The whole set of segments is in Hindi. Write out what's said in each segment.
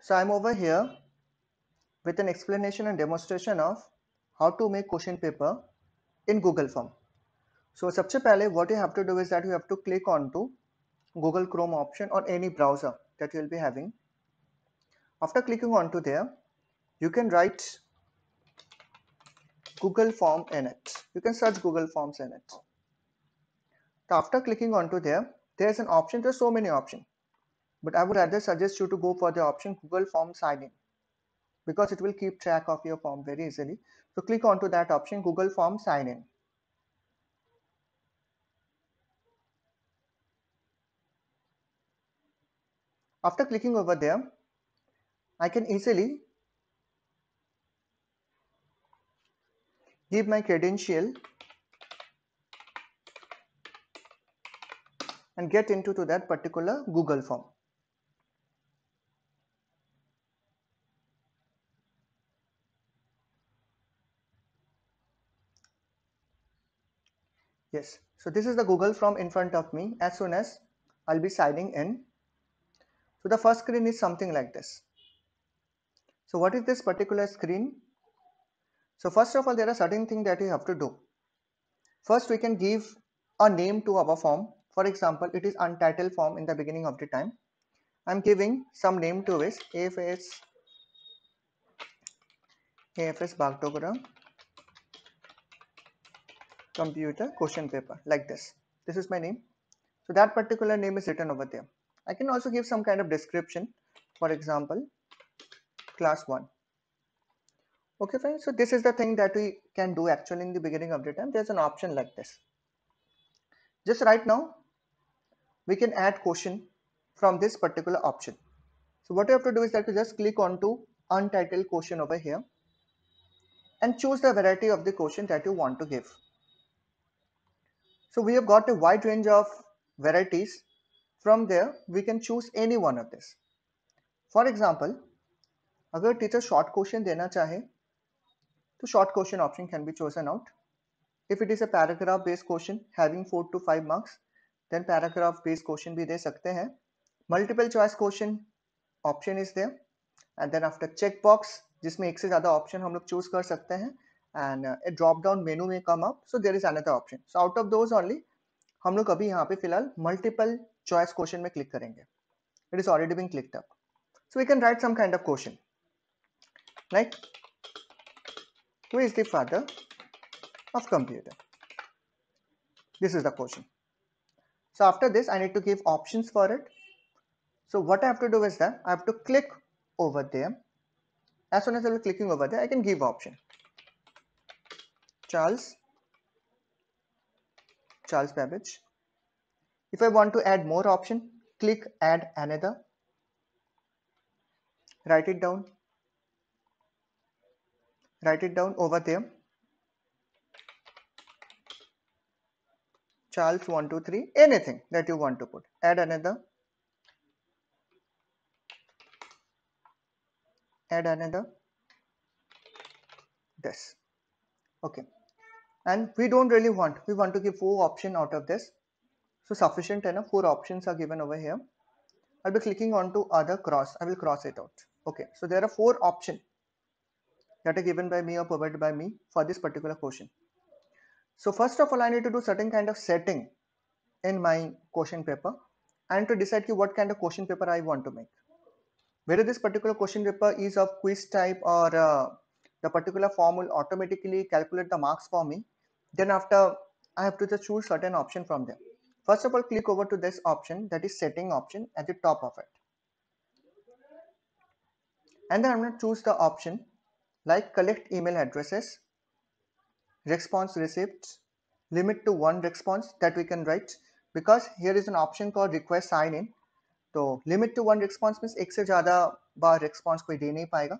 So I'm over here with an explanation and demonstration of how to make question paper in Google form. So सबसे पहले what you have to do is that you have to click on to Google Chrome option or any browser that you will be having. After clicking onto there, you can write Google form in it. You can search Google forms in it. So after clicking onto there, there's an option, there's so many options but I would rather suggest you to go for the option Google Form Sign In because it will keep track of your form very easily. So click onto that option Google Form Sign In. After clicking over there, I can easily give my credential and get into to that particular Google form. yes so this is the google from in front of me as soon as i'll be signing in so the first screen is something like this so what is this particular screen so first of all there are certain things that you have to do first we can give a name to our form for example it is untitled form in the beginning of the time i'm giving some name to this. afs afs barctogram computer question paper like this. This is my name. So that particular name is written over there. I can also give some kind of description. For example, class 1. Okay fine. So this is the thing that we can do actually in the beginning of the term. There's an option like this. Just right now, we can add question from this particular option. So what you have to do is that you just click onto untitled question over here and choose the variety of the question that you want to give. So we have got a wide range of varieties. From there, we can choose any one of this. For example, अगर टीचर शॉर्ट क्वेश्चन देना चाहे तो short question option can be chosen out if it is a paragraph based question having four to five marks then paragraph based question भी दे सकते हैं multiple choice question option is there and then after check box जिसमें एक से ज़्यादा ऑप्शन हम लोग चूज कर सकते हैं and uh, a drop down menu may come up so there is another option so out of those only हम लोग अभी यहाँ पे फिलहाल मल्टीपल चॉइस क्वेश्चन में क्लिक करेंगे it is already been clicked up so we can write some of of question like who is the father this is the question so after this i need to give options for it so what i have to do is that i have to click over there as soon as i'm clicking over there i can give option Charles Charles Babbage. If I want to add more option, click add another. Write it down. Write it down over there. Charles 123, anything that you want to put. Add another. Add another. This. Okay and we don't really want we want to give four option out of this so sufficient enough four options are given over here I'll be clicking on to other cross I will cross it out okay so there are four option that are given by me or provided by me for this particular question so first of all I need to do certain kind of setting in my question paper and to decide what kind of question paper I want to make whether this particular question paper is of quiz type or uh, the particular form will automatically calculate the marks for me then after I have to just choose certain option from them. First of all, click over to this option that is setting option at the top of it. And then I'm going to choose the option like collect email addresses, response receipts, limit to one response that we can write because here is an option called request sign in. So limit to one response means एक से ज़्यादा बार response कोई दे नहीं पाएगा.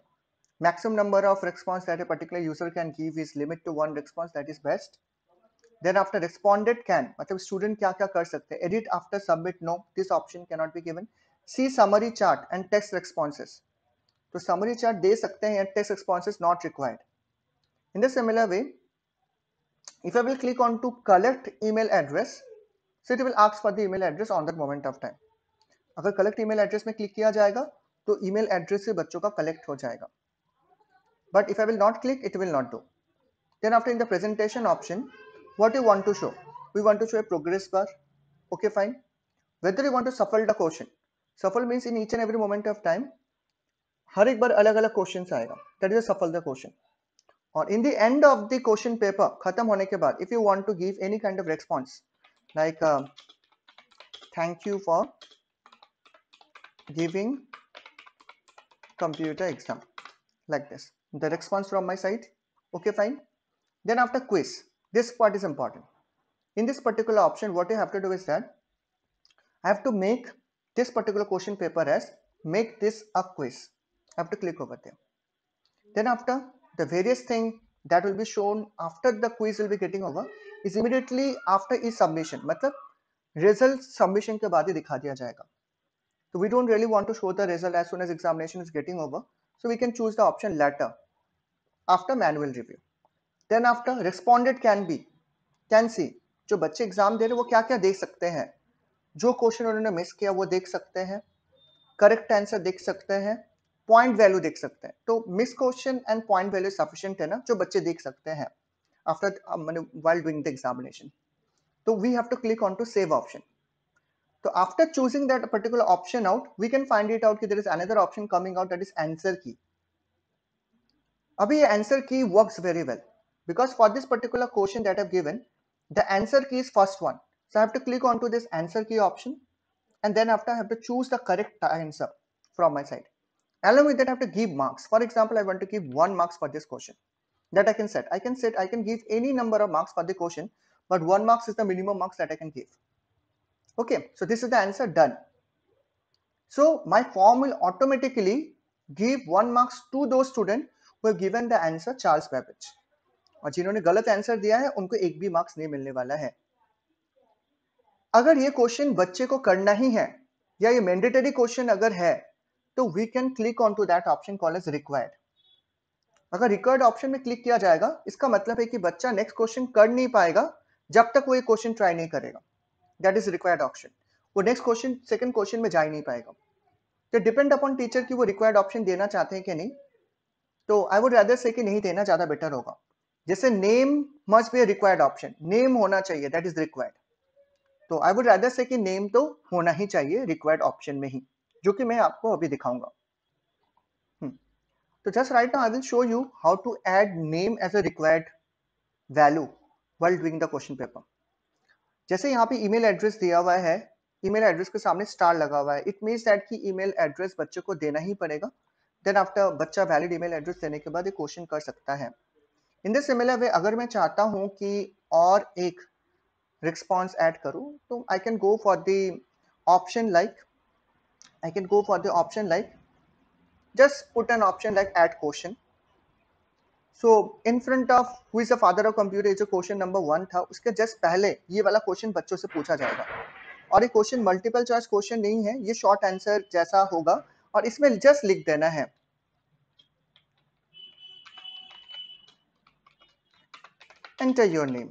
Maximum number of response that a particular user can give is limit to one response that is best. Then after responded can मतलब स्टूडेंट क्या क्या कर सकते हैं edit after submit no this option can not be given see summary chart and text responses तो समरी चार्ट दे सकते हैं text responses not required in the similar way if i will click on to collect email address so it will ask for the email address on that moment of time अगर कलेक्ट ईमेल एड्रेस में क्लिक किया जाएगा तो ईमेल एड्रेस से बच्चों का कलेक्ट हो जाएगा but if I will not click it will not do then after in the presentation option what you want to show we want to show a progress bar okay fine whether you want to shuffle the question shuffle means in each and every moment of time har ek bar alag alag questions aayega that is a shuffle the question or in the end of the question paper khatam hone ke if you want to give any kind of response like uh, thank you for giving computer exam like this the response from my side okay fine then after quiz this part is important in this particular option what you have to do is that I have to make this particular question paper as make this a quiz I have to click over there then after the various thing that will be shown after the quiz will be getting over is immediately after each submission मतलब result submission के बाद ही दिखा दिया जाएगा so we don't really want to show the result as soon as examination is getting over so we can choose the option later after manual review then after responded can be can see जो बच्चे एग्जाम दे रहे वो क्या क्या देख सकते हैं जो क्वेश्चन उन्होंने मिस किया वो देख सकते हैं करेक्ट आंसर देख सकते हैं पॉइंट वैल्यू देख सकते हैं तो miss question and point value sufficient है ना जो बच्चे देख सकते हैं आफ्टर मैंने वाइल डूइंग द एग्जामिनेशन तो we have to click on to save option तो after choosing that particular option out we can find it out कि there is another option coming out that is answer key अभी ये answer key works very well because for this particular question that I've given, the answer key is first one. So I have to click onto this answer key option and then after I have to choose the correct answer from my side. Along with that, I have to give marks. For example, I want to give one marks for this question that I can set. I can set, I can give any number of marks for the question, but one marks is the minimum marks that I can give. Okay, so this is the answer done. So my form will automatically give one marks to those students who have given the answer Charles Babbage. और जिन्होंने गलत आंसर दिया है उनको एक भी मार्क्स नहीं मिलने वाला है अगर ये क्वेश्चन बच्चे को करना ही है या ये मैंडेटरी क्वेश्चन अगर है तो we can click on to that option call as required अगर रिक्वायर्ड ऑप्शन में क्लिक किया जाएगा इसका मतलब है कि बच्चा नेक्स्ट क्वेश्चन कर नहीं पाएगा जब तक वो ये क्वेश्चन ट्राई नहीं करेगा दैट इज रिक्वायर्ड ऑप्शन वो नेक्स्ट क्वेश्चन सेकंड क्वेश्चन में जा ही नहीं पाएगा तो डिपेंड अपॉन टीचर की वो रिक्वायर्ड ऑप्शन देना चाहते हैं कि नहीं तो आई वुड रैदर से कि नहीं देना ज़्यादा बेटर होगा जैसे name must be required option name होना चाहिए दैट इज रिक्वायर्ड तो आई वुड रादर से कि नेम तो होना ही चाहिए रिक्वायर्ड ऑप्शन में ही जो कि मैं आपको अभी दिखाऊंगा हम्म, तो just right I will show you how to add name as a required value world doing the question paper जैसे यहाँ पे ईमेल एड्रेस दिया हुआ है ईमेल एड्रेस के सामने स्टार लगा हुआ है इट मीन्स दैट कि ईमेल एड्रेस बच्चे को देना ही पड़ेगा देन आफ्टर बच्चा वैलिड ईमेल एड्रेस देने के बाद ये क्वेश्चन कर सकता है इन द सिमिलर वे अगर मैं चाहता हूं कि और एक रिस्पॉन्स एड करूं तो I can go for the option like I can go for the option like just put an option like add question so in front of who is the father of computer जो क्वेश्चन नंबर वन था उसके जस्ट पहले ये वाला क्वेश्चन बच्चों से पूछा जाएगा और ये क्वेश्चन मल्टीपल चॉइस क्वेश्चन नहीं है ये शॉर्ट आंसर जैसा होगा और इसमें जस्ट लिख देना है एंटर योर नेम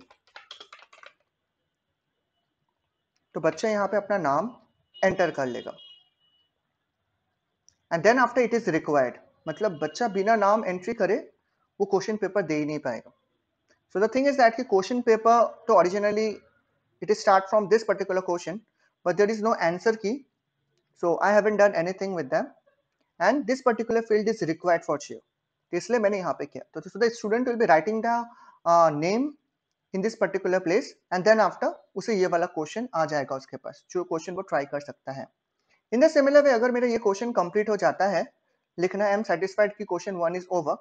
तो बच्चा यहां पे अपना नाम एंटर कर लेगा and then after it is required मतलब बच्चा बिना नाम एंट्री करे वो क्वेश्चन पेपर दे ही नहीं पाएगा so the thing is that कि क्वेश्चन पेपर तो originally it is start from this particular question but there is no answer key so i haven't done anything with them and this particular field is required for sure इसलिए मैंने यहाँ पे किया तो the student will be writing the name in this particular place and then after उसे ये वाला क्वेश्चन आ जाएगा उसके पास जो क्वेश्चन वो ट्राई कर सकता है इन द सिमिलर वे अगर मेरा ये क्वेश्चन कंप्लीट हो जाता है लिखना आई एम सेटिस्फाइड की question one is over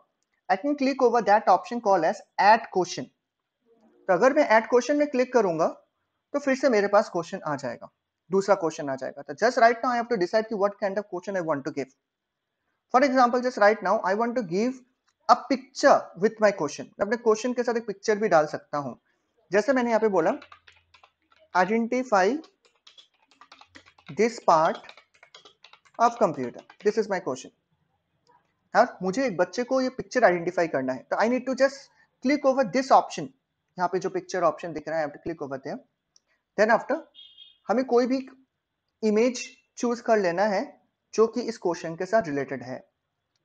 I can click over that option call as add question तो अगर मैं एट क्वेश्चन में क्लिक करूंगा तो फिर से मेरे पास क्वेश्चन आ जाएगा दूसरा क्वेश्चन आ जाएगा तो just right now I have to decide कि what kind of question I want to give for example just right now I want to give a picture with my question मैं अपने क्वेश्चन के साथ एक पिक्चर भी डाल सकता हूं जैसे मैंने यहां पे बोला identify this part of computer this is my question हाँ मुझे एक बच्चे को ये पिक्चर आइडेंटिफाई करना है तो I need to just click over this option यहाँ पे जो पिक्चर ऑप्शन दिख रहा है click over there then after हमें कोई भी इमेज चूज कर लेना है जो कि इस क्वेश्चन के साथ रिलेटेड है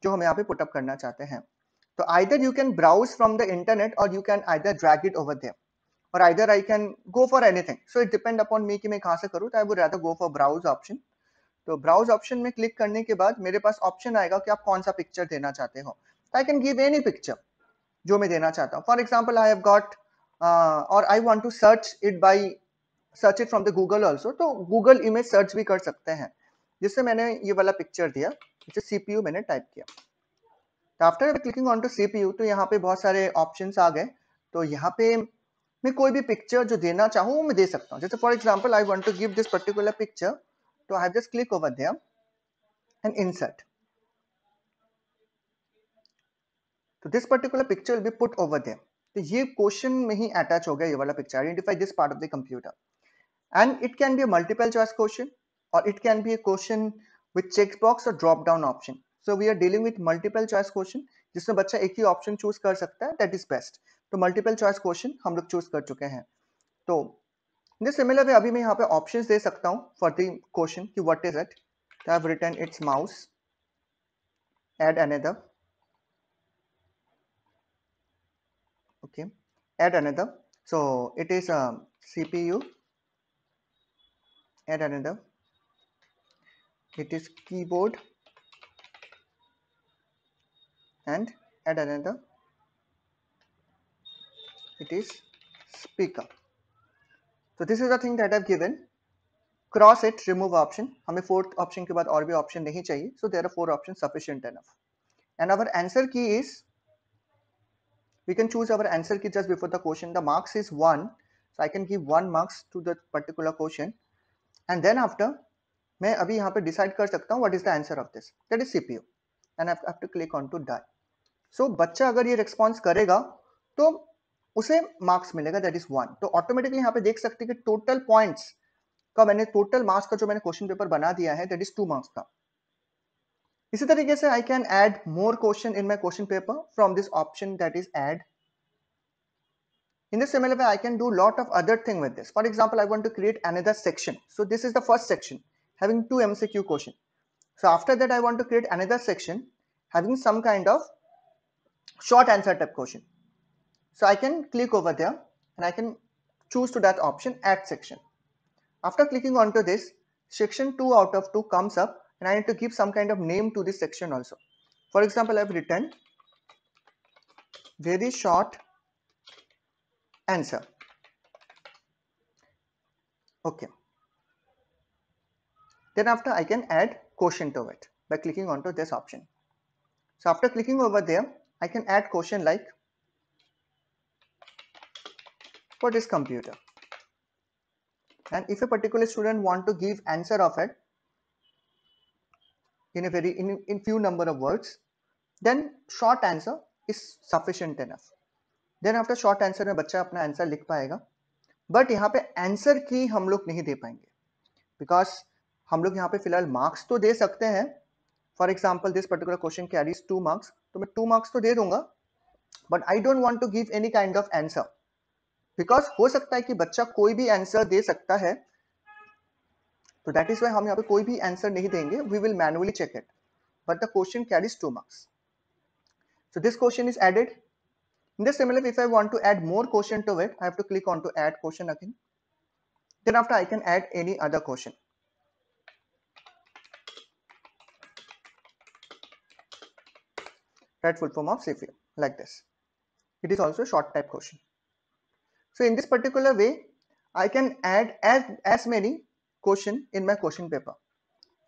जो हम यहाँ पे पुटअप करना चाहते हैं So either you can browse from the internet or you can either drag it over there. Or either I can go for anything. So it depends upon me कि मैं कहाँ से करूँ तो I would rather go for browse option. तो ब्राउज ऑप्शन में क्लिक करने के बाद मेरे पास ऑप्शन आएगा कि आप कौन सा पिक्चर देना चाहते हो I can give any picture जो मैं देना चाहता हूँ for example I have got और I want to search it by search it from the Google also तो गूगल इमेज सर्च भी कर सकते हैं जिससे मैंने ये वाला पिक्चर दिया जिससे सी मैंने टाइप किया तो after clicking on to C P U तो यहाँ पे बहुत सारे ऑप्शन आ गए तो यहाँ पे मैं कोई भी पिक्चर जो देना चाहूँ वो मैं दे सकता हूँ जैसे for example I want to give this particular picture तो I just click over there and insert तो this particular picture will be put over there तो ये क्वेश्चन में ही अटैच हो गया ये वाला picture identify this part of the computer and it can be a multiple choice question और it can be a question with check box और drop down option so we are dealing with multiple choice question जिसमें बच्चा एक ही ऑप्शन चूज कर सकता है दैट इज बेस्ट तो मल्टीपल चॉइस क्वेश्चन हम लोग चूज कर चुके हैं तो इन सिमिलर वे अभी मैं यहाँ पे ऑप्शन दे सकता हूँ फॉर दी क्वेश्चन की what is it I have return it's mouse add another okay add another so it is a cpu add another it is keyboard and add another it is speaker so this is the thing that i have given cross it remove option hame fourth option ke baad aur bhi option nahi chahiye so there are four options sufficient enough and our answer key is we can choose our answer key just before the question the marks is 1 so i can give 1 marks to the particular question and then after main abhi yahan pe decide kar what is the answer of this that is cpu and i have to click on to die. So so, बच्चा अगर ये रिस्पॉन्स करेगा तो उसे मार्क्स मिलेगा दैट इज वन तो ऑटोमेटिकली यहाँ पे देख सकते हैं कि टोटल पॉइंट्स का मैंने टोटल मार्क्स का जो मैंने क्वेश्चन पेपर बना दिया है दैट इज टू मार्क्स का इसी तरीके से I can add more question in my question paper from this option that is add in the similar way i can do lot of other thing with this for example i want to create another section so this is the first section having two mcq question so after that i want to create another section having some kind of short answer type question. So I can click over there and I can choose to that option add section. After clicking onto this section 2 out of 2 comes up and I need to give some kind of name to this section also. For example, I've written very short answer. Okay. Then after I can add quotient to it by clicking onto this option. So after clicking over there, I can add question like what is computer and if a particular student want to give answer of it in a very in, in few number of words then short answer is sufficient enough then after short answer में bachcha apna answer likh payega but yahan pe answer की hum log nahi de payenge because hum log yahan pe filhal marks to de sakte hain for example this particular question carries two marks तो मैं टू मार्क्स तो दे दूंगा but I don't want to give any kind of answer because हो सकता है कि बच्चा कोई भी आंसर दे सकता है तो दैट इज वाई हम यहाँ पे कोई भी आंसर नहीं देंगे we will manually check it but the question carries two marks so this question is added in the similar way if i want to add more question to it i have to click on to add question again then after i can add any other question that full form of Cepheid like this. It is also short type question. So in this particular way, I can add as, as many question in my question paper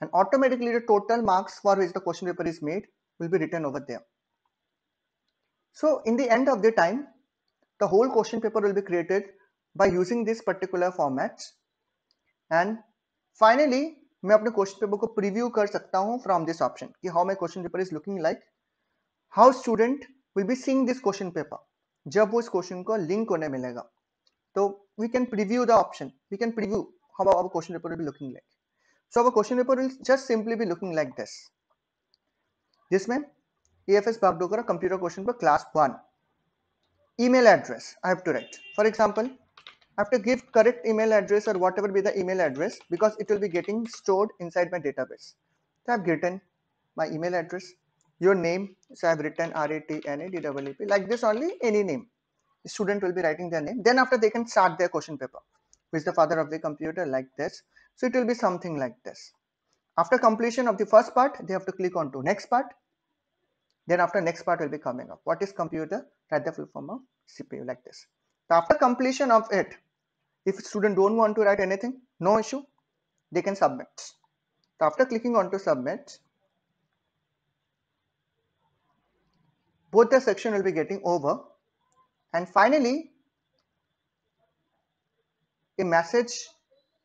and automatically the total marks for which the question paper is made will be written over there. So in the end of the time, the whole question paper will be created by using this particular format and finally I can preview my question paper from this option. From this option कि how my question paper how student will be seeing this question paper जब वो इस क्वेश्चन को लिंक होने मिलेगा तो we can preview the option we can preview how our question paper will looking like so our question paper will just simply be looking like this जिसमें ई एफ एस बागडोकर कंप्यूटर क्वेश्चन पर class one email address I have to write for example I have to give correct email address और whatever be the email address because it will be getting stored inside my database I have gotten my email address your name so i've written r-a-t-n-a-d-w-e-p like this only any name the student will be writing their name then after they can start their question paper who is the father of the computer like this so it will be something like this after completion of the first part they have to click on to next part then after next part will be coming up what is computer write the full form of cpu like this so after completion of it if student don't want to write anything no issue they can submit so after clicking on to submit both the section will be getting over and finally a message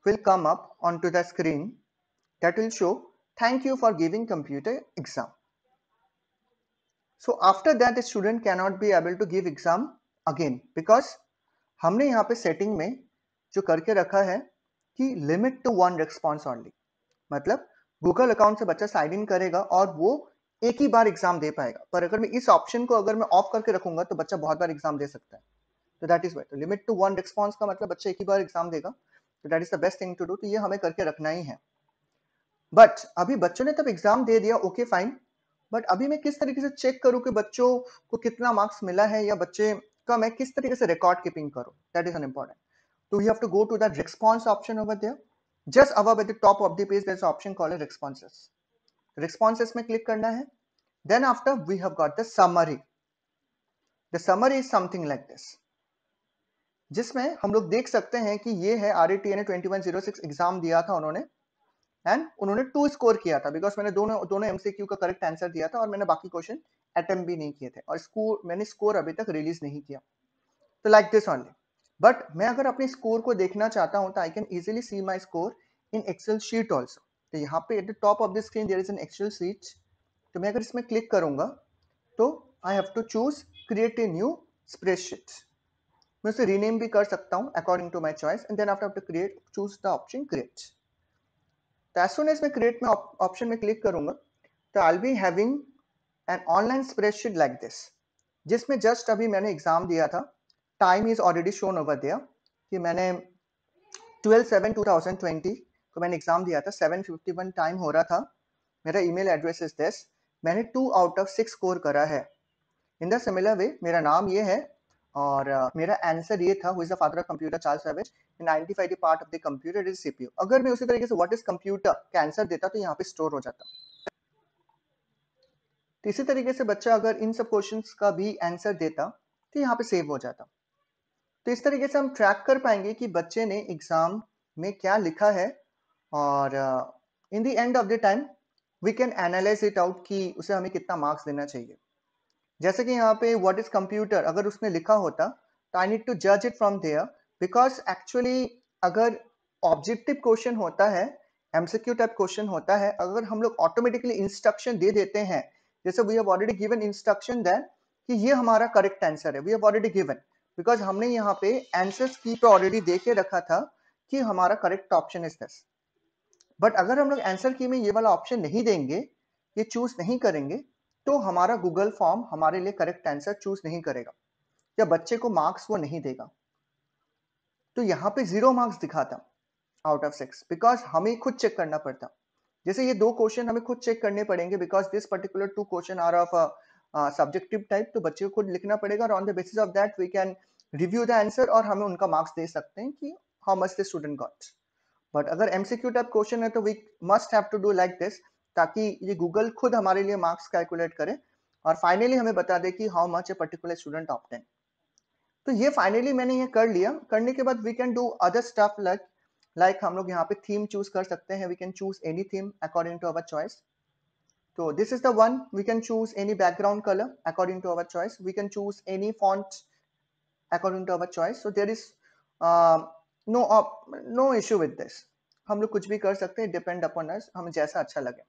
will come up onto the screen that will show thank you for giving computer exam so after that the student cannot be able to give exam again because हमने यहाँ पे सेटिंग में जो करके रखा है कि limit to one response only मतलब गूगल अकाउंट से बच्चा साइन इन करेगा और वो एक ही बार एग्जाम दे पाएगा पर अगर मैं इस ऑप्शन को अगर मैं ऑफ करके रखूंगा तो बच्चा बहुत बार एग्जाम दे सकता है तो that is why limit to one response का मतलब बच्चा एक ही बार एग्जाम देगा तो that is the best thing to do तो ये हमें करके रखना ही है बट अभी बच्चों ने तब एग्जाम दे दिया ओके फाइन बट अभी मैं किस तरीके से चेक करूं कि बच्चों को कितना मार्क्स मिला है या बच्चे का मैं किस तरीके से रिकॉर्ड कीपिंग करूं that is an important to you have to go to that response option over there just above at the top of the page there's an option called responses responses में क्लिक करना है then after we have got the summary the summary is something like this जिसमें हम लोग देख सकते हैं कि ये है आर ए टी ने सिक्स एग्जाम oh दिया था उन्होंने एंड उन्होंने टू स्कोर किया था बिकॉज मैंने दोनों दोनों एमसीक्यू का करेक्ट आंसर दिया था और मैंने बाकी क्वेश्चन अटेम्प्ट भी नहीं किए थे और स्कोर मैंने स्कोर अभी तक रिलीज नहीं किया तो लाइक दिस ऑनली बट मैं अगर अपने स्कोर को देखना चाहता हूं तो I can easily see my score in excel sheet also तो यहाँ पे at the top of the screen there is an excel sheet तो मैं अगर इसमें क्लिक करूंगा तो I have to choose create a new spreadsheet मैं उसे रीनेम भी कर सकता हूँ according to my choice and then after to create choose the option create तो एज सुन एज मैं क्रिएट में ऑप्शन में क्लिक करूंगा तो I be having an online spreadsheet like this जिसमें जस्ट अभी मैंने एग्जाम दिया था time is already shown over दिया कि मैंने twelve seven two thousand twenty तो मैंने एग्जाम दिया था सेवन फिफ्टी वन टाइम हो रहा था मेरा ईमेल एड्रेस इज दिस मैंने two out of six score करा है इन द सिमिलर वे मेरा नाम ये है और uh, मेरा आंसर ये था हुई the father of computer Charles service ninety five part of the computer is CPU अगर मैं उसी तरीके से व्हाट इज कंप्यूटर का आंसर देता तो यहाँ पे स्टोर हो जाता तो इसी तरीके से बच्चा अगर इन सब क्वेश्चन का भी आंसर देता तो यहाँ पे सेव हो जाता तो इस तरीके से हम ट्रैक कर पाएंगे कि बच्चे ने एग्जाम में क्या लिखा है और in the end of the time we can analyse it out कि उसे हमें कितना मार्क्स देना चाहिए जैसे कि यहाँ पे व्हाट इज कंप्यूटर अगर उसने लिखा होता तो आई नीड टू जज it from there because actually अगर ऑब्जेक्टिव क्वेश्चन होता है एमसीक्यू टाइप क्वेश्चन होता है अगर हम लोग ऑटोमेटिकली इंस्ट्रक्शन दे देते हैं जैसे we have already given instruction then कि ये हमारा करेक्ट आंसर है we have already given because हमने यहाँ पे आंसर्स की पे ऑलरेडी दे के रखा था कि हमारा करेक्ट ऑप्शन इज दस बट अगर हम लोग आंसर की में ये वाला ऑप्शन नहीं देंगे ये चूज नहीं करेंगे तो हमारा गूगल फॉर्म हमारे लिए करेक्ट आंसर चूज नहीं करेगा या बच्चे को मार्क्स वो नहीं देगा तो यहाँ पे जीरो मार्क्स दिखाता आउट ऑफ सिक्स बिकॉज हमें खुद चेक करना पड़ता जैसे ये दो क्वेश्चन हमें खुद चेक करने पड़ेंगे because this particular two question are of subjective type तो बच्चे को खुद लिखना पड़ेगा और on the basis of that we can review the answer और हमें उनका मार्क्स दे सकते हैं कि how much the student gots but अगर एमसीक्यू टाइप क्वेश्चन है तो we must have to do like this ताकि ये गूगल खुद हमारे लिए मार्क्स कैलकुलेट करे और फाइनली हमें बता दे कि how much a particular student obtain तो ये फाइनली मैंने ये कर लिया करने के बाद we can do other stuff like like हम लोग यहाँ पे थीम चूज कर सकते हैं we can choose any theme according to our choice तो this is the one we can choose any background colour according to our choice we can choose any font according to our choice so there is no no issue with this हम लोग कुछ भी कर सकते हैं डिपेंड अपॉन अस हम जैसा अच्छा लगे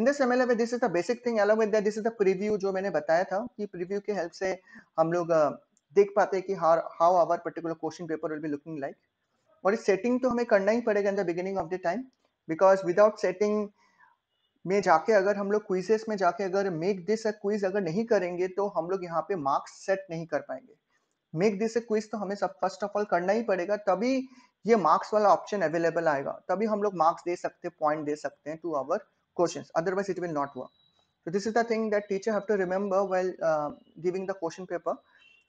in this M L A this is the basic thing अलग with this is the preview जो मैंने बताया था कि प्रीव्यू के हेल्प से हम लोग uh, देख पाते हैं कि how how our particular question paper will be looking like और इस सेटिंग तो हमें करना ही पड़ेगा in the beginning of the time because without setting में जाके अगर हम लोग क्विजेस में जाके अगर मेक दिस अ क्विज अगर नहीं करेंगे तो हम लोग यहाँ पे मार्क्स सेट नहीं कर पाएंगे मेक दिस ए क्विज तो हमें सब फर्स्ट ऑफ ऑल करना ही पड़ेगा तभी ये मार्क्स वाला ऑप्शन अवेलेबल आएगा तभी हम लोग मार्क्स दे सकते हैं पॉइंट दे सकते हैं to our question otherwise it will not work so this is the thing that teacher have to remember well giving the question paper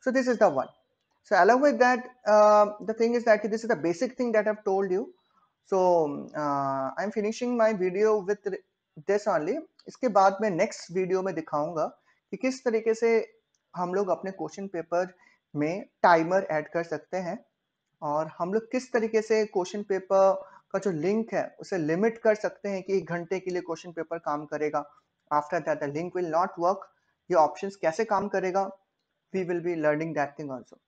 so this is the one so along with that the thing is that this is the basic thing that have told you so I am finishing my video with this only इसके बाद मैं नेक्स्ट वीडियो में दिखाऊंगा कि किस तरीके से हम लोग अपने क्वेश्चन पेपर में टाइमर ऐड कर सकते हैं और हम लोग किस तरीके से क्वेश्चन पेपर का जो लिंक है उसे लिमिट कर सकते हैं कि एक घंटे के लिए क्वेश्चन पेपर काम करेगा after that the link will not work ये ऑप्शंस कैसे काम करेगा we will be learning that thing also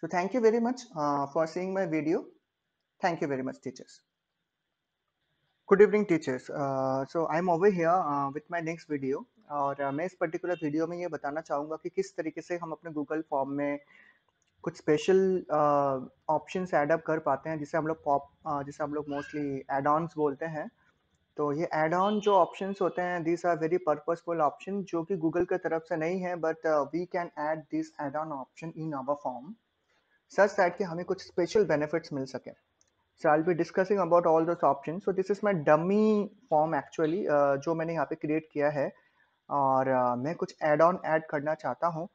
so thank you very much for seeing my video thank you very much teachers good evening teachers so I am over here with my next video और मैं इस पर्टिकुलर वीडियो में ये बताना चाहूँगा कि किस तरीके से हम अपने गूगल फॉर्म में कुछ स्पेशल ऑप्शन एडअप कर पाते हैं जिसे हम लोग पॉप जिसे हम लोग मोस्टली एड ऑन्स बोलते हैं तो ये एड ऑन जो ऑप्शन होते हैं this are very purposeful option जो कि गूगल की तरफ से नहीं है but we can add this add on option in our form such that कि हमें कुछ स्पेशल बेनिफिट्स मिल सके so I be discussing about all this option so this is my dummy form actually जो मैंने यहाँ पे क्रिएट किया है और uh, मैं कुछ ऐड ऑन ऐड करना चाहता हूँ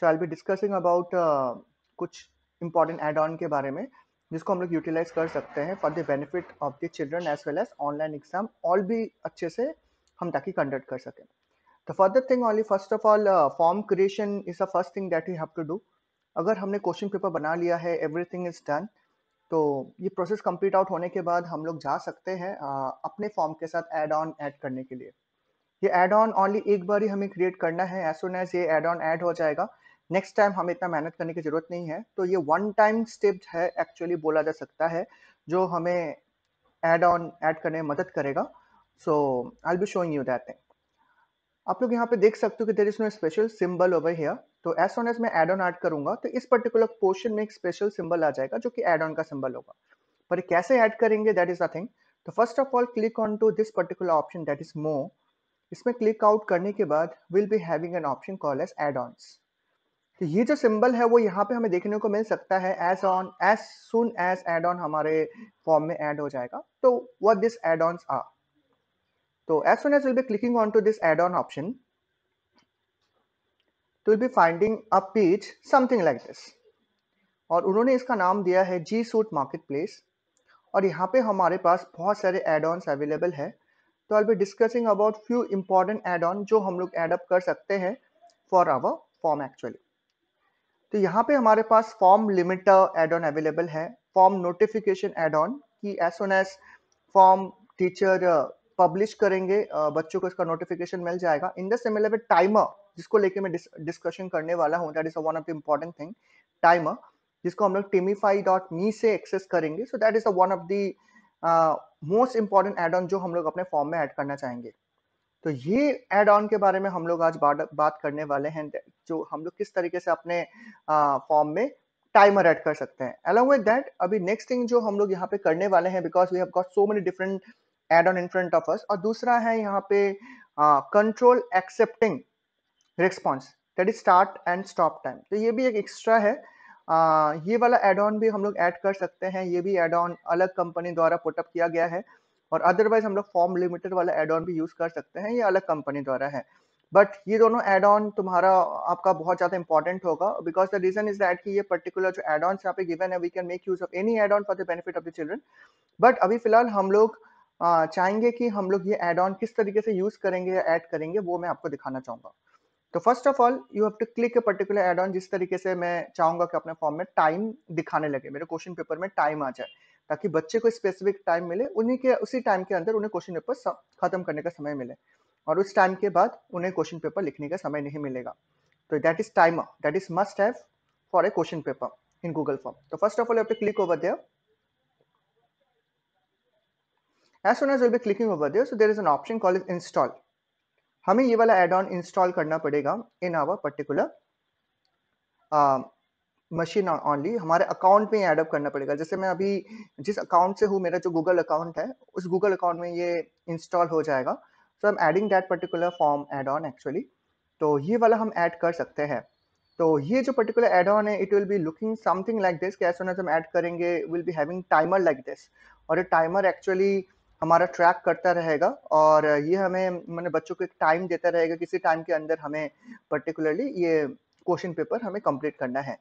so I be discussing about कुछ इंपॉर्टेंट ऐड ऑन के बारे में जिसको हम लोग यूटिलाइज कर सकते हैं for the benefit of the children as well as online exam all भी अच्छे से हम ताकि कंडक्ट कर सकें तो further thing only first of all form creation is the first thing that you have to do अगर हमने क्वेश्चन पेपर बना लिया है एवरीथिंग इज डन तो ये प्रोसेस कंप्लीट आउट होने के बाद हम लोग जा सकते हैं अपने फॉर्म के साथ एड ऑन ऐड करने के लिए ये एड ऑन ऑनली एक बार ही हमें क्रिएट करना है एज सुन एज ये एड ऑन एड हो जाएगा नेक्स्ट टाइम हमें इतना मेहनत करने की ज़रूरत नहीं है तो ये वन टाइम स्टेप है एक्चुअली बोला जा सकता है जो हमें एड ऑन एड करने में मदद करेगा so I be showing you that thing आप लोग यहाँ पे देख सकते हो कि there is no special symbol over here तो एज सोन एज मैं एड ऑन एड करूंगा तो इस पर्टिकुलर पोर्शन में एक स्पेशल सिंबल आ जाएगा जो कि एड ऑन का सिंबल होगा पर कैसे ऐड करेंगे दैट इज अ थिंग तो first of all click on to this particular option that is more इसमें क्लिक आउट करने के बाद will be having an option call as add on तो ये जो सिंबल है वो यहाँ पे हमें देखने को मिल सकता है as on as soon as add on हमारे फॉर्म में एड हो जाएगा तो what this add on are तो as soon as will be clicking on to this add on option to be finding a page something like this और उन्होंने इसका नाम दिया है जी सूट मार्केट प्लेस और यहाँ पे हमारे पास बहुत सारे एड ऑन्स अवेलेबल है तो I be discussing about few important add on जो हम लोग एडअप कर सकते हैं फॉर आवर फॉर्म एक्चुअली तो यहाँ पे हमारे पास form limiter add on available है फॉर्म नोटिफिकेशन एड ऑन कि as soon as form teacher publish करेंगे uh, बच्चों को इसका नोटिफिकेशन मिल जाएगा in the similar way timer जिसको लेके मैं डिस्कशन करने वाला हूँ that is one of the important thing timer जिसको हम लोग टिमीफाई डॉट मी से एक्सेस करेंगे so that is one of the most important add on जो हम लोग अपने फॉर्म में ऐड करना चाहेंगे तो ये एड ऑन के बारे में हम लोग आज बात करने वाले हैं जो हम लोग किस तरीके से अपने फॉर्म में टाइमर ऐड कर सकते हैं अलॉन्ग विद दैट अभी नेक्स्ट थिंग जो हम लोग यहाँ पे करने वाले हैं because we have got so many different add on in front of us और दूसरा है यहाँ पे control accepting response that is start and stop time तो ये भी एक एक्स्ट्रा है ये वाला एड ऑन भी हम लोग ऐड कर सकते हैं ये भी एड ऑन अलग कंपनी द्वारा पुटअप किया गया है और अदरवाइज हम लोग फॉर्म लिमिटेड वाला एड ऑन भी यूज कर सकते हैं ये अलग कंपनी द्वारा है बट ये दोनों एड ऑन तुम्हारा आपका बहुत ज्यादा इंपॉर्टेंट होगा because the reason is that कि ये पर्टिकुलर जो एड ऑन पे गिवन है we can make use of any add on for the benefit of the children but अभी फिलहाल हम लोग चाहेंगे कि हम लोग ये एड ऑन किस तरीके से यूज करेंगे या ऐड करेंगे वो मैं आपको दिखाना चाहूंगा तो first of all you have to click a particular add on जिस तरीके से मैं चाहूंगा कि अपने फॉर्म में टाइम दिखाने लगे मेरे क्वेश्चन पेपर में टाइम आ जाए ताकि बच्चे को स्पेसिफिक टाइम मिले उन्हीं के उसी टाइम के अंदर उन्हें क्वेश्चन पेपर खत्म करने का समय मिले और उस टाइम के बाद उन्हें क्वेश्चन पेपर लिखने का समय नहीं मिलेगा तो that is time that is must have for a question paper in Google form तो first of all you to click over there as soon as you'll be clicking over there so there is an option called install हमें ये वाला एड ऑन इंस्टॉल करना पड़ेगा in our particular machine only हमारे अकाउंट में ऐडअप करना पड़ेगा जैसे मैं अभी जिस अकाउंट से हूँ मेरा जो गूगल अकाउंट है उस गूगल अकाउंट में ये इंस्टॉल हो जाएगा so I am adding that particular form add on actually तो ये वाला हम ऐड कर सकते हैं तो ये जो पर्टिकुलर एड ऑन है it will be looking something like this कैसे हम ऐड करेंगे will be having timer like this और ये टाइमर एक्चुअली हमारा ट्रैक करता रहेगा और ये हमें मैंने बच्चों को एक टाइम देता रहेगा किसी टाइम के अंदर हमें पर्टिकुलरली ये क्वेश्चन पेपर हमें कंप्लीट करना है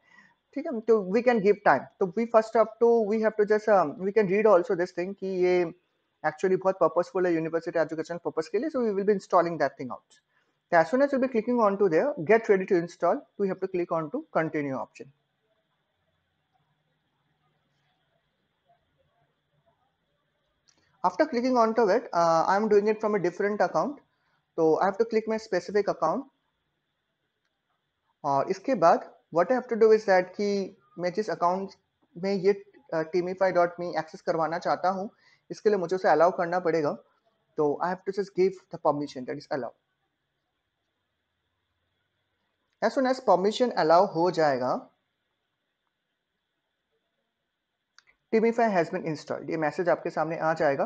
ठीक है तो वी कैन गिव टाइम तो we first up to we have to just we can read also this thing कि ये एक्चुअली बहुत पर्पसफुल है यूनिवर्सिटी एजुकेशन पर्पस के लिए so we will be installing that thing out as we as be clicking on to there get ready to install we have to click on to continue option After clicking onto it, uh, I'm doing it from a different account. So I have to click my specific account. और इसके बाद what I have to do is that कि मैं जिस अकाउंट में ये टीमीफाई डॉट मी एक्सेस करवाना चाहता हूँ इसके लिए मुझे उसे अलाउ करना पड़ेगा तो I have to just give the permission that is allow as soon as permission allow हो जाएगा टीमीफाई हैज बीन इंस्टॉल्ड ये मैसेज आपके सामने आ जाएगा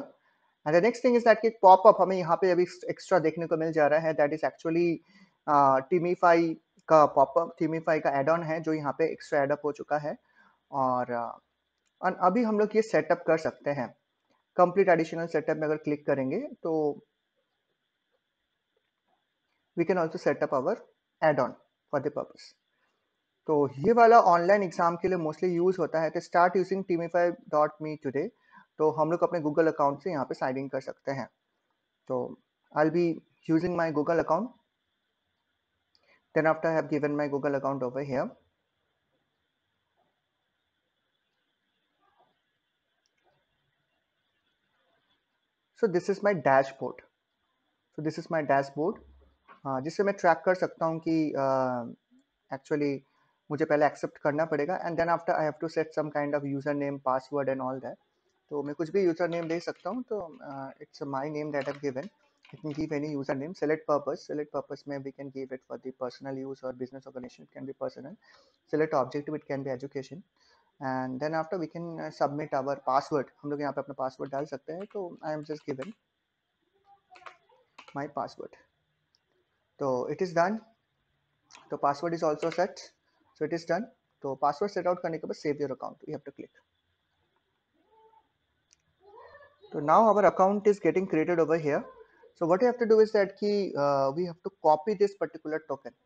and the next thing is that कि पॉपअप हमें यहाँ पे अभी एक्स्ट्रा देखने को मिल जा रहा है दैट इज एक्चुअली टीमीफाई का पॉपअप टीमीफाई का एड ऑन है जो यहाँ पे एक्स्ट्रा एडअप हो चुका है और uh, अभी हम लोग ये सेटअप कर सकते हैं कंप्लीट एडिशनल सेटअप में अगर क्लिक करेंगे तो we can also setup up add on for the purpose तो ये वाला ऑनलाइन एग्जाम के लिए मोस्टली यूज होता है तो start using Timify dot me today तो हम लोग अपने गूगल अकाउंट से यहाँ पे साइन इन कर सकते हैं तो I be using my Google account then after have given my Google account over here so this is my dashboard so this is my dashboard जिससे मैं ट्रैक कर सकता हूँ कि एक्चुअली uh, मुझे पहले एक्सेप्ट करना पड़ेगा and then after I have to set some kind of user name password and all that तो मैं कुछ भी यूजर नेम दे सकता हूँ तो it's my name that have given it give any user name select purpose select purpose में we can give it for the personal use और बिजनेस इट कैन भी personal select objective it can भी education and then after we can submit our password हम लोग यहाँ पे अपना पासवर्ड डाल सकते हैं तो I am just given my password तो इट इज डन तो password is also set so it is done so password set out karne ke baad save your account you have to click so now our account is getting created over here so what you have to do is that ki uh, we have to copy this particular token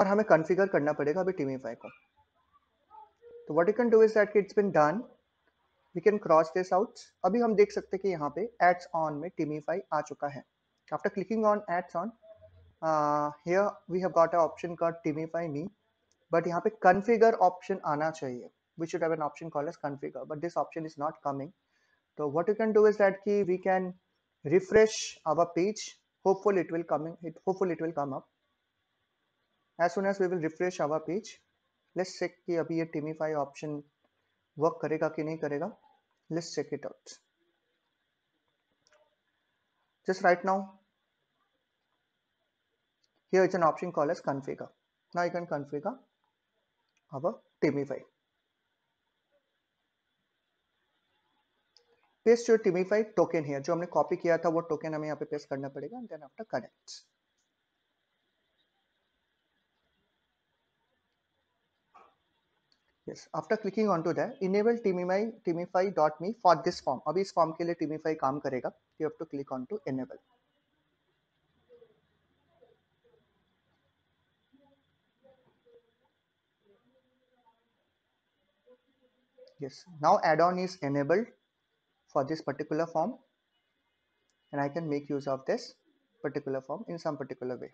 और हमें कॉन्फ़िगर करना पड़ेगा अभी टीमीफाई को तो what you can do is that it's been done we can cross this out अभी हम देख सकते हैं कि यहाँ पे एड्स ऑन में टीमीफाई आ चुका है after clicking on ads on uh, here we have got a option called timify me but yahan pe configure option aana chahiye we should have an option called as configure but this option is not coming so what you can do is that key we can refresh our page hopefully it will coming it hopefully it will come up as soon as we will refresh our page let's check कि अभी ये timify option work karega ki nahi karega let's check it out just right now Here it's an option called as configure. Now you can configure our TIMI file. your your Timify token है जो हमने कॉपी किया था वो टोकन हमें यहाँ पे पेस्ट करना पड़ेगा and then after connect yes after clicking onto that enable timify timify.me for this form abhi is form ke liye timify kaam karega you have to click on to enable yes now add-on is enabled for this particular form and I can make use of this particular form in some particular way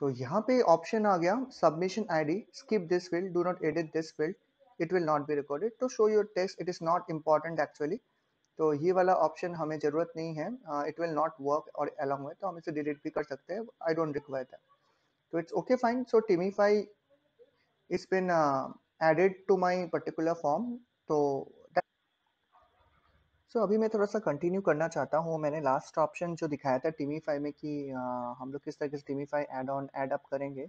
तो यहाँ पे ऑप्शन आ गया submission ID skip this field do not edit this field it will not be recorded to show your text it is not important actually तो ये वाला ऑप्शन हमें ज़रूरत नहीं है इट विल नॉट वर्क और अलॉन्ग विद तो हम इसे डिलीट भी कर सकते हैं आई डोंट रिक्वायर दैट तो it's okay fine so Timify it's been added to my particular form तो सो so, अभी मैं थोड़ा सा कंटिन्यू करना चाहता हूँ मैंने लास्ट ऑप्शन जो दिखाया था टीमीफाई में कि हम लोग किस तरीके से Timify add on add up करेंगे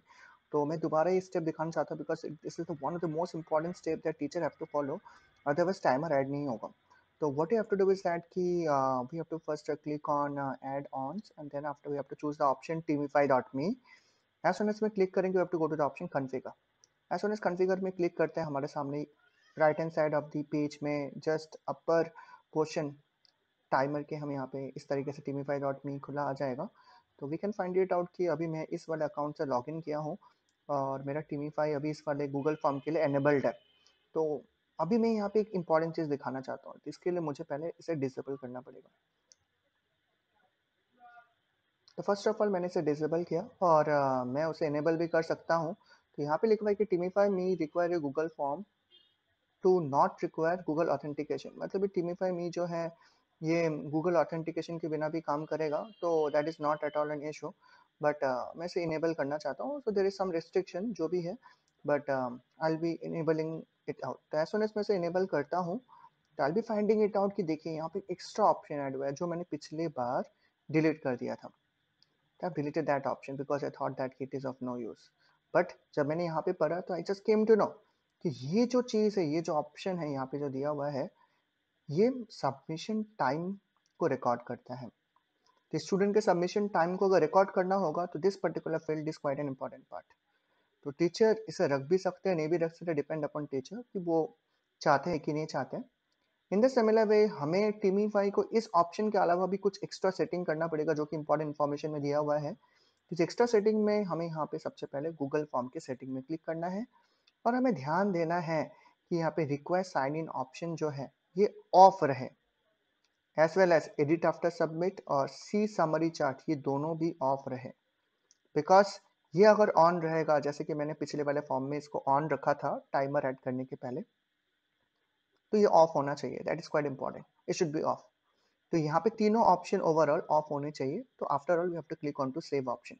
तो मैं दोबारा ये स्टेप दिखाना चाहता हूँ because this is one of the most important step that teacher have to follow otherwise timer add नहीं होगा तो what you have to do is that की we have to first click on add on and then after we have to choose the option Timify dot me as soon as में क्लिक करेंगे we have to go to the option configure add on add configure में क्लिक करते हैं हमारे सामने right hand side of the page में जस्ट अपर पोर्शन टाइमर के हम यहाँ पे इस तरीके से टीमीफाई डॉट मी खुला आ जाएगा तो we can find it out कि अभी मैं इस वाले अकाउंट से इन किया हूँ और मेरा टीमीफाई अभी इस वाले गूगल फॉर्म के लिए एनेबल्ड है तो अभी मैं यहाँ पे एक इम्पॉर्टेंट चीज़ दिखाना चाहता हूँ इसके लिए मुझे पहले इसे डिसेबल करना पड़ेगा तो फर्स्ट ऑफ ऑल मैंने इसे डिसेबल किया और मैं उसे इनेबल भी कर सकता हूँ तो यहाँ पे लिखा है कि Timify me require Google form to not require Google authentication मतलब टीमीफाई मी जो है ये गूगल ऑथेंटिकेशन के बिना भी काम करेगा तो that is not at all an issue but मैं इसे इनेबल करना चाहता हूँ सो देर इज़ सम रिस्ट्रिक्शन जो भी है but I be enabling it out तो ऐसा मैं इसे इनेबल करता हूँ तो I be finding it out कि देखिए यहाँ पे एक्स्ट्रा ऑप्शन एड हुआ है जो मैंने पिछले बार डिलीट कर दिया था तो I've deleted that option because I thought that it is of no use. But जब मैंने यहाँ पे पढ़ा तो I just came to know कि ये जो चीज़ है ये जो ऑप्शन है यहाँ पे जो दिया हुआ है ये सबमिशन टाइम को रिकॉर्ड करता है तो स्टूडेंट के सबमिशन टाइम को अगर रिकॉर्ड करना होगा तो this particular field is quite an important part तो टीचर इसे रख भी सकते हैं नहीं भी रख सकते डिपेंड अपॉन टीचर कि वो चाहते हैं कि नहीं चाहते हैं इन द सिमिलर वे हमें टीमी फाई को इस ऑप्शन के अलावा भी कुछ एक्स्ट्रा सेटिंग करना पड़ेगा जो कि इंपॉर्टेंट इन्फॉर्मेशन में दिया हुआ है इस एक्स्ट्रा सेटिंग में हमें यहाँ पे सबसे पहले गूगल फॉर्म के सेटिंग में क्लिक करना है और हमें ध्यान देना है कि यहाँ पे रिक्वेस्ट साइन इन ऑप्शन जो है ये ऑफ रहे as well as edit after submit और सी समरी चार्ट ये दोनों भी ऑफ रहे बिकॉज ये अगर ऑन रहेगा जैसे कि मैंने पिछले वाले फॉर्म में इसको ऑन रखा था टाइमर ऐड करने के पहले तो ये ऑफ होना चाहिए that is quite important it should be off तो यहाँ पे तीनों ऑप्शन ओवरऑल ऑफ होने चाहिए तो after all we have to click on to save option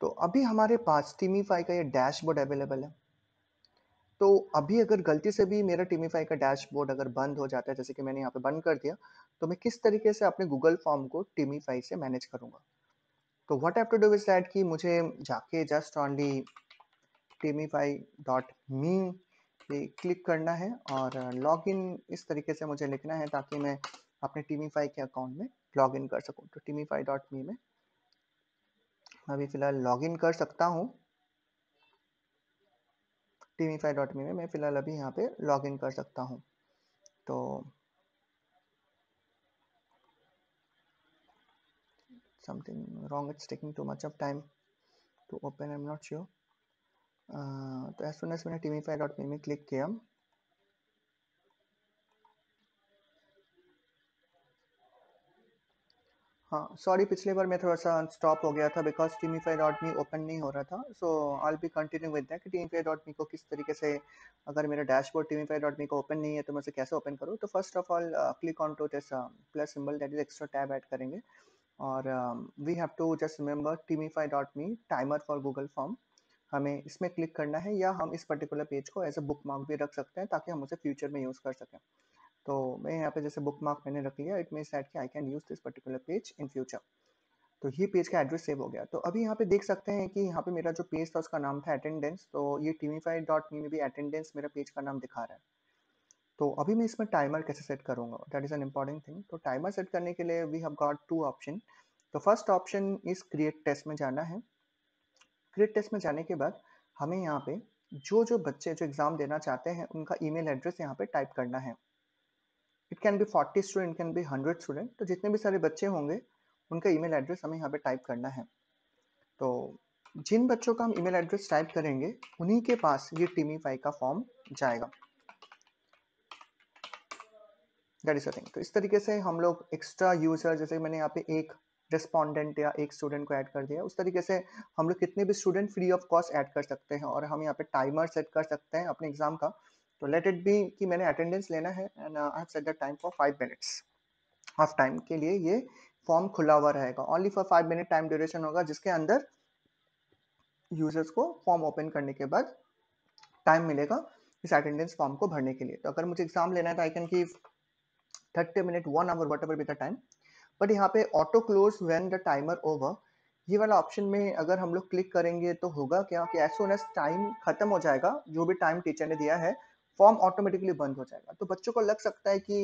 तो अभी हमारे पास टीमीफाई e का ये डैशबोर्ड अवेलेबल है तो अभी अगर गलती से भी मेरा टीमीफाई e का डैशबोर्ड अगर बंद हो जाता है जैसे कि मैंने यहाँ पे बंद कर दिया तो मैं किस तरीके से अपने गूगल फॉर्म को टीमीफाई e से मैनेज करूंगा तो what have to do is that कि मुझे जाके just only Timify dot me click करना है और लॉग इन इस तरीके से मुझे लिखना है ताकि मैं अपने टीमीफाई के अकाउंट में लॉग इन कर सकूँ तो टीमीफाई डॉट मी में अभी फ़िलहाल लॉग इन कर सकता हूँ टीमीफाई डॉट मी में मैं फ़िलहाल अभी यहाँ पे लॉग इन कर सकता हूँ तो something wrong it's taking too much of time to open I am not sure तो एज सुन एज मैंने टीमीफाई डॉट मी में क्लिक किया हाँ सॉरी पिछले बार मैं थोड़ा सा स्टॉप हो गया था because Timify dot me open नहीं हो रहा था so I be continue with that कि टीमीफाई डॉट मी को किस तरीके से अगर मेरा डैशबोर्ड टीमीफाई डॉट मी को ओपन नहीं है तो मैं उसे कैसे ओपन करूँ तो first of all click on to this plus symbol that is extra tab add करेंगे और we have to just remember Timify dot me timer for Google form हमें इसमें क्लिक करना है या हम इस पर्टिकुलर पेज को एज ए बुक मार्क भी रख सकते हैं ताकि हम उसे फ्यूचर में यूज़ कर सकें तो मैं यहाँ पे जैसे बुक मार्क मैंने रख लिया इट मीन दैट कि I can use this particular page in future तो ये पेज का एड्रेस सेव हो गया तो अभी यहाँ पे देख सकते हैं कि यहाँ पे मेरा जो पेज था उसका नाम था अटेंडेंस तो ये टीमीफाई डॉट मी में भी अटेंडेंस मेरा पेज का नाम दिखा रहा है तो अभी मैं इसमें टाइमर कैसे सेट करूँगा that is an important thing तो टाइमर सेट करने के लिए we have got two option तो फर्स्ट ऑप्शन इस क्रिएट टेस्ट में जाना है क्रिएट टेस्ट में जाने के बाद हमें यहाँ पे जो जो बच्चे जो एग्ज़ाम देना चाहते हैं उनका ईमेल एड्रेस यहाँ पे टाइप करना है it can be forty student it can be hundred student तो जितने भी सारे बच्चे होंगे उनका ईमेल एड्रेस हमें यहाँ पे टाइप करना है तो जिन बच्चों का हम ईमेल एड्रेस टाइप करेंगे उन्हीं के पास ये टीमीफाई का फॉर्म जाएगा दैट इज थिंग तो इस तरीके से हम लोग एक्स्ट्रा यूजर जैसे मैंने यहाँ पे एक रेस्पॉन्डेंट या एक स्टूडेंट को ऐड कर दिया उस तरीके से हम लोग कितने भी student free of cost add कर सकते हैं और हम यहाँ पे टाइमर सेट कर सकते हैं अपने एग्जाम का तो लेट इट बी कि मैंने अटेंडेंस लेना है and I have set the time for five minutes half time के लिए ये फॉर्म खुला हुआ रहेगा only for five minute time duration होगा जिसके अंदर यूजर्स को फॉर्म ओपन करने के बाद टाइम मिलेगा इस अटेंडेंस फॉर्म को भरने के लिए तो अगर मुझे एग्जाम लेना है तो I can give thirty minute one hour whatever be the time but यहाँ पे auto close when the timer over ये वाला ऑप्शन में अगर हम लोग क्लिक करेंगे तो होगा क्या कि एज सोन एज टाइम खत्म हो जाएगा जो भी टाइम टीचर ने दिया है फॉर्म ऑटोमेटिकली बंद हो जाएगा तो बच्चों को लग सकता है कि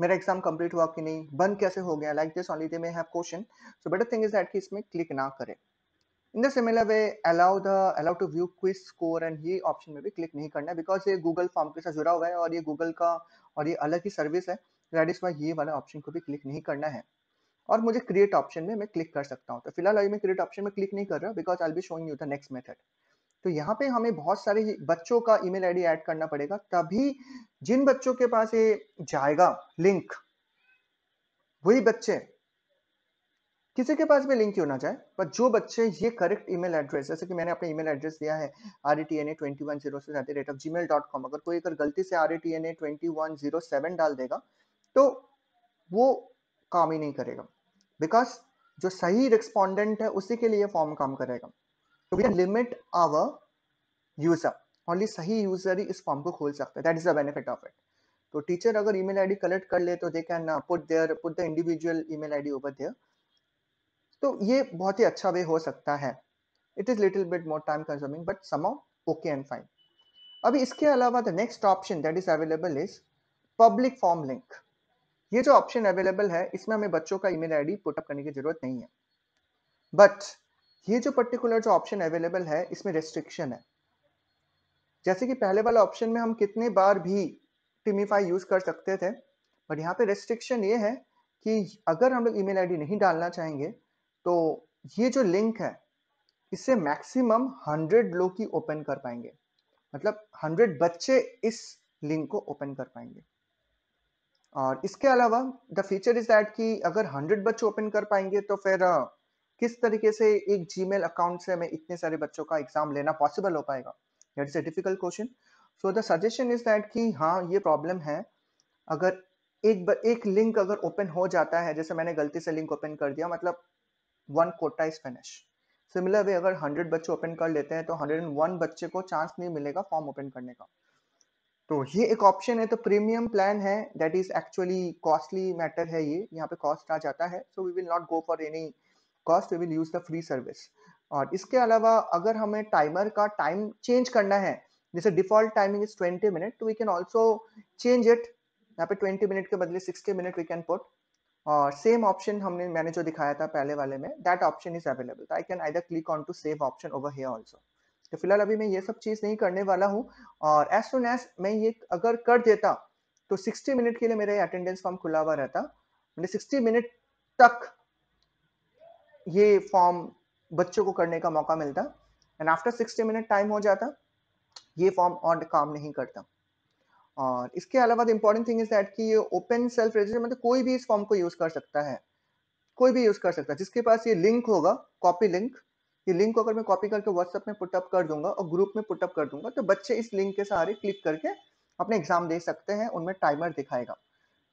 मेरा एग्जाम कंप्लीट हुआ कि नहीं बंद कैसे हो गया like this only they may have question so better thing is that कि इसमें क्लिक ना करें in the similar way allow the allow to view quiz score and ये ऑप्शन में भी क्लिक नहीं करना है बिकॉज ये गूगल फॉर्म के साथ जुड़ा हुआ है और ये गूगल का और ये अलग ही सर्विस है दैट इज वाई ये वाला ऑप्शन को भी क्लिक नहीं करना है और मुझे क्रिएट ऑप्शन में मैं क्लिक कर सकता हूँ तो फिलहाल अभी मैं क्रिएट ऑप्शन में क्लिक नहीं कर रहा because I be showing you the next method तो यहाँ पे हमें बहुत सारे बच्चों का ईमेल आईडी ऐड करना पड़ेगा तभी जिन बच्चों के पास ये जाएगा लिंक वही बच्चे किसी के पास भी लिंक क्यों ना जाए पर जो बच्चे ये करेक्ट ईमेल एड्रेस जैसे कि मैंने अपना ईमेल एड्रेस दिया है R A T N A twenty one zero seven at the rate of Gmail dot com अगर कोई अगर गलती से R A T N A twenty one zero seven डाल देगा तो वो काम ही नहीं करेगा बिकॉज जो सही रिस्पॉन्डेंट है उसी के लिए फॉर्म काम करेगा तो we can limit our user only सही यूजर ही इस फॉर्म को खोल सकता है that is the benefit of it तो टीचर अगर ईमेल आईडी कलेक्ट कर ले तो they can put there put the individual email ID over there तो ये बहुत ही अच्छा वे हो सकता है it is little bit more time consuming but somehow okay and fine अभी इसके अलावा the next option that is available is public form link ये जो ऑप्शन अवेलेबल है इसमें हमें बच्चों का ईमेल आईडी पुट अप करने की जरूरत नहीं है बट ये जो पर्टिकुलर जो ऑप्शन अवेलेबल है इसमें रेस्ट्रिक्शन है जैसे कि पहले वाले ऑप्शन में हम कितने बार भी टिमीफाई यूज कर सकते थे बट यहाँ पे रेस्ट्रिक्शन ये है कि अगर हम लोग ई मेल नहीं डालना चाहेंगे तो ये जो लिंक है इससे मैक्सिमम हंड्रेड लोग ही ओपन कर पाएंगे मतलब हंड्रेड बच्चे इस लिंक को ओपन कर पाएंगे और इसके अलावा द फीचर इज दैट कि अगर हंड्रेड बच्चे ओपन कर पाएंगे तो फिर किस तरीके से एक जी अकाउंट से हमें इतने सारे बच्चों का एग्जाम लेना पॉसिबल हो पाएगा that is a difficult question so the suggestion is that कि हाँ ये प्रॉब्लम है अगर एक एक लिंक अगर ओपन हो जाता है जैसे मैंने गलती से लिंक ओपन कर दिया मतलब one quota is finish similar way अगर हंड्रेड बच्चे ओपन कर लेते हैं तो हंड्रेड एंड वन बच्चे को चांस नहीं मिलेगा फॉर्म ओपन करने का तो ये एक ऑप्शन है तो प्रीमियम प्लान है that is actually costly matter है ये यहाँ पे कॉस्ट आ जाता है so we will not go for any cost we will use the free service और इसके अलावा अगर हमें टाइमर का टाइम चेंज करना है जैसे डिफॉल्ट टाइमिंग इज 20 मिनट तो we can also change it यहाँ पे 20 मिनट के बदले 60 मिनट वी कैन पुट और सेम ऑप्शन हमने मैंने जो दिखाया था पहले वाले में that option is available I can either click on to save option over here also तो फिलहाल अभी मैं ये सब चीज़ नहीं करने वाला हूँ और एज सुन एज मैं ये अगर कर देता तो 60 मिनट के लिए मेरा अटेंडेंस फॉर्म खुला हुआ रहता मैंने 60 मिनट तक ये फॉर्म बच्चों को करने का मौका मिलता and after sixty minute time हो जाता ये फॉर्म और काम नहीं करता और इसके अलावा the important thing is that कि ये ओपन सेल्फ रजिस्टर मतलब कोई भी इस फॉर्म को यूज़ कर सकता है कोई भी यूज़ कर सकता है जिसके पास ये लिंक होगा कॉपी लिंक ये लिंक को अगर मैं कॉपी करके व्हाट्सएप में पुटअप कर दूंगा और ग्रुप में पुटअप कर दूंगा तो बच्चे इस लिंक के सहारे क्लिक करके अपने एग्जाम दे सकते हैं उनमें टाइमर दिखाएगा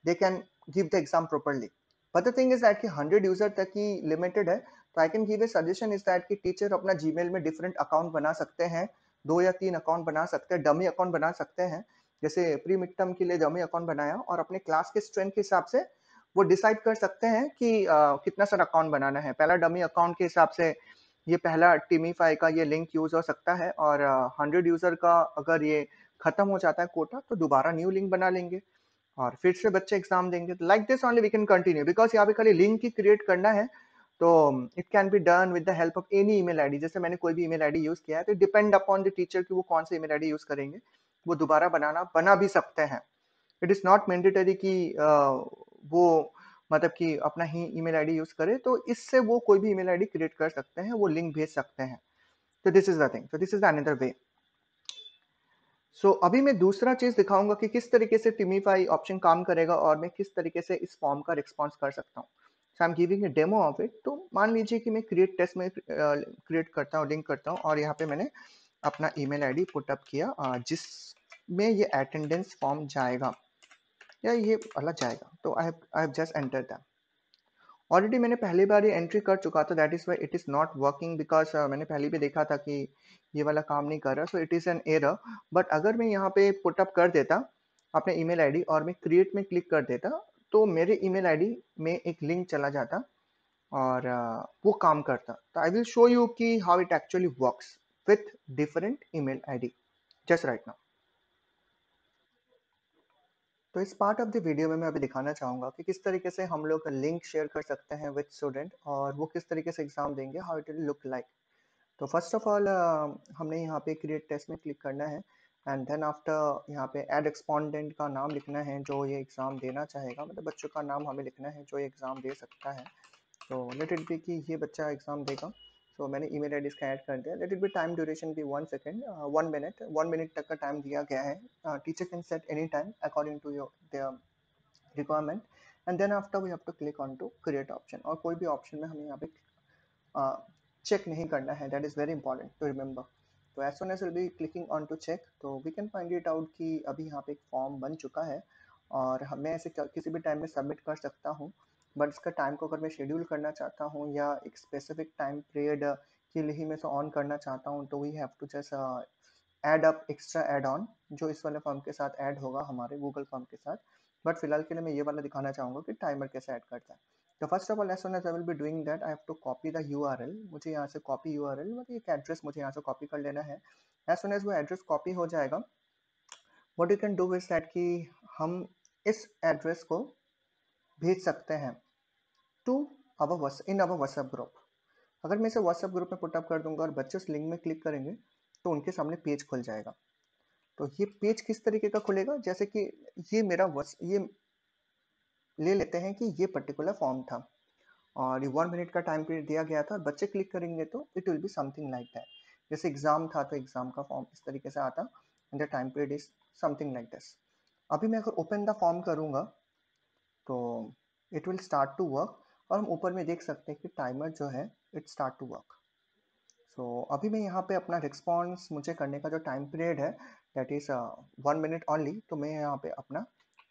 they can give the exam properly but the thing is that ki 100 user तक ही लिमिटेड है तो I can give a suggestion is that कि टीचर अपना जीमेल में डिफरेंट अकाउंट बना सकते हैं दो या तीन अकाउंट बना सकते हैं डमी अकाउंट बना सकते हैं जैसे प्री मिड टर्म के लिए डमी अकाउंट बनाया और अपने क्लास के स्ट्रेंथ के हिसाब से वो डिसाइड कर सकते हैं कि आ, कितना सारा अकाउंट बनाना है पहला डमी अकाउंट के हिसाब से ये पहला टीमीफाई का ये लिंक यूज हो सकता है और हंड्रेड यूजर का अगर ये खत्म हो जाता है कोटा तो दोबारा न्यू लिंक बना लेंगे और फिर से बच्चे एग्जाम देंगे तो like this only we can continue because यहाँ पे खाली लिंक ही क्रिएट करना है तो it can be done with the help of any email ID जैसे मैंने कोई भी ईमेल आईडी यूज किया है तो डिपेंड अपॉन द टीचर की वो कौन सा ईमेल आईडी यूज करेंगे वो दोबारा बनाना बना भी सकते हैं इट इज नॉट मैंडेटरी कि वो मतलब कि अपना ही ईमेल आईडी यूज करे तो इससे वो कोई भी ईमेल आईडी क्रिएट कर सकते हैं वो लिंक भेज सकते हैं तो this is the thing this is the another way so so, अभी मैं दूसरा चीज दिखाऊंगा कि किस तरीके से टिमीफाई ऑप्शन काम करेगा और मैं किस तरीके से इस फॉर्म का रिस्पॉन्स कर सकता हूँ so I am giving a demo of it तो मान लीजिए कि मैं क्रिएट टेस्ट में क्रिएट करता हूँ लिंक करता हूँ और यहाँ पे मैंने अपना ईमेल आईडी पुट अप किया जिसमें ये अटेंडेंस फॉर्म जाएगा या ये अलग जाएगा तो I I just enter that already मैंने पहली बार ये एंट्री कर चुका था that is why it is not working because मैंने पहले भी देखा था कि ये वाला काम नहीं कर रहा so it is an error but अगर मैं यहाँ पे पुटअप कर देता अपने ईमेल आईडी और मैं क्रिएट में क्लिक कर देता तो मेरे ईमेल आईडी में एक लिंक चला जाता और वो काम करता तो आई विल शो यू कि how it actually works with different email ID just right now तो इस पार्ट ऑफ द वीडियो में मैं अभी दिखाना चाहूँगा कि किस तरीके से हम लोग लिंक शेयर कर सकते हैं विद स्टूडेंट और वो किस तरीके से एग्जाम देंगे how it will look like तो फर्स्ट ऑफ ऑल हमने यहाँ पे क्रिएट टेस्ट में क्लिक करना है एंड देन आफ्टर यहाँ पे एड एक्सपॉन्डेंट का नाम लिखना है जो ये एग्ज़ाम देना चाहेगा मतलब बच्चों का नाम हमें लिखना है जो ये एग्ज़ाम दे सकता है तो लेट इट बी कि ये बच्चा एग्ज़ाम देगा सो so, मैंने ई मेल आई डी इसका ऐड कर दिया let it be time duration भी one second one minute one minute तक का टाइम दिया गया है teacher can set any time according to your requirement and then after we have to click on to create option और कोई भी ऑप्शन में हमें यहाँ पे uh, चेक नहीं करना है that is very important to remember तो as soon as will be clicking on to check तो we can find it out कि अभी यहाँ पे एक फॉर्म बन चुका है और मैं ऐसे किसी भी टाइम में सबमिट कर सकता हूँ बट इसका टाइम को अगर मैं शेड्यूल करना चाहता हूँ या एक स्पेसिफिक टाइम पीरियड के लिए ही मैं इसे ऑन करना चाहता हूँ तो we have to just add up extra add on जो इस वाले फॉर्म के साथ ऐड होगा हमारे गूगल फॉर्म के साथ बट फिलहाल के लिए मैं ये वाला दिखाना चाहूँगा कि टाइमर कैसे ऐड करता है तो first of all as on as I will be doing that I have to copy the U R L मुझे यहाँ से कॉपी यू आर एल मतलब एक एड्रेस मुझे यहाँ से कॉपी कर लेना है एस ऑन एस वो एड्रेस कॉपी हो जाएगा what you can do with that कि हम इस एड्रेस को भेज सकते हैं to our in our WhatsApp group अगर मैं इसे व्हाट्सएप ग्रुप में पुटअप कर दूंगा और बच्चे उस लिंक में क्लिक करेंगे तो उनके सामने पेज खुल जाएगा तो ये पेज किस तरीके का खुलेगा जैसे कि ये मेरा ये ले लेते हैं कि ये पर्टिकुलर फॉर्म था और ये वन मिनट का टाइम पीरियड दिया गया था और बच्चे क्लिक करेंगे तो it will be something like that जैसे एग्जाम था तो एग्जाम का फॉर्म इस तरीके से आता and the time period is something like this अभी मैं अगर ओपन द फॉर्म करूँगा तो it will start to work और हम ऊपर में देख सकते हैं कि टाइमर जो है it start to work so अभी मैं यहाँ पे अपना रिस्पॉन्स मुझे करने का जो टाइम पीरियड है that is one minute only तो मैं यहाँ पे अपना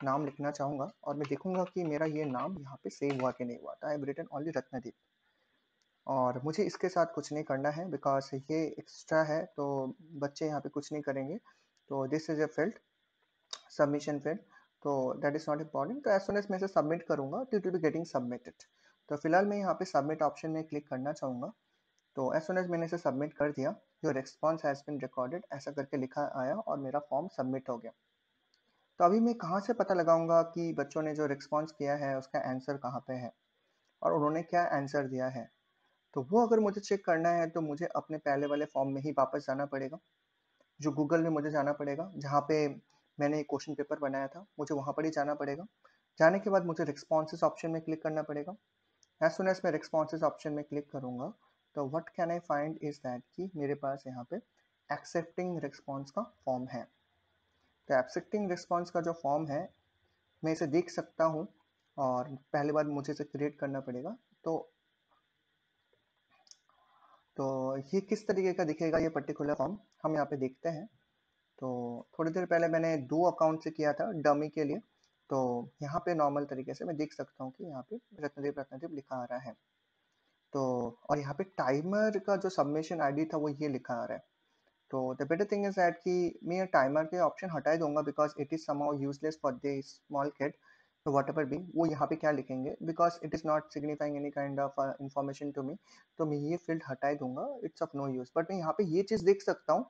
नाम लिखना चाहूँगा और मैं देखूँगा कि मेरा ये नाम यहाँ पे सेव हुआ कि नहीं हुआ आई रिटर्न ऑनली रत्नदीप और मुझे इसके साथ कुछ नहीं करना है बिकॉज ये एक्स्ट्रा है तो बच्चे यहाँ पे कुछ नहीं करेंगे तो this is a field submission field तो दैट इज़ नॉट इम्पॉर्टेंट तो एज सोन एज मैं इसे सबमिट करूँगा तो टू बी गेटिंग सबमिटेड तो फिलहाल मैं यहाँ पे सबमिट ऑप्शन में क्लिक करना चाहूँगा तो एज सोन एज मैंने इसे सबमिट कर दिया your response has been recorded ऐसा करके लिखा आया और मेरा फॉर्म सबमिट हो गया तो अभी मैं कहाँ से पता लगाऊंगा कि बच्चों ने जो रिस्पॉन्स किया है उसका आंसर कहाँ पे है और उन्होंने क्या आंसर दिया है तो वो अगर मुझे चेक करना है तो मुझे अपने पहले वाले फॉर्म में ही वापस जाना पड़ेगा जो गूगल में मुझे जाना पड़ेगा जहाँ पे मैंने क्वेश्चन पेपर बनाया था मुझे वहाँ पर ही जाना पड़ेगा जाने के बाद मुझे रिस्पॉन्सेज ऑप्शन में क्लिक करना पड़ेगा एज सुन एज मैं रिस्पॉन्सेज ऑप्शन में क्लिक करूँगा तो what can I find is that कि मेरे पास यहाँ पे एक्सेप्टिंग रिस्पॉन्स का फॉर्म है तो एब्सेक्टिंग रिस्पॉन्स का जो फॉर्म है मैं इसे देख सकता हूँ और पहली बार मुझे इसे क्रिएट करना पड़ेगा तो तो ये किस तरीके का दिखेगा ये पर्टिकुलर फॉर्म हम यहाँ पे देखते हैं तो थोड़ी देर पहले मैंने दो अकाउंट से किया था डमी के लिए तो यहाँ पे नॉर्मल तरीके से मैं देख सकता हूँ कि यहाँ पे रत्नदीप रत्नदीप लिखा आ रहा है तो और यहाँ पे टाइमर का जो सबमिशन आईडी था वो ये लिखा आ रहा है तो the better thing is that कि मैं ये टाइमर के ऑप्शन हटा दूंगा because it is somehow useless for the small kid तो वट एवर वो यहाँ पे क्या लिखेंगे because it is not signifying any kind of information to me तो मैं ये फील्ड हटाई दूंगा it's of no use but मैं यहाँ पे ये चीज़ देख सकता हूँ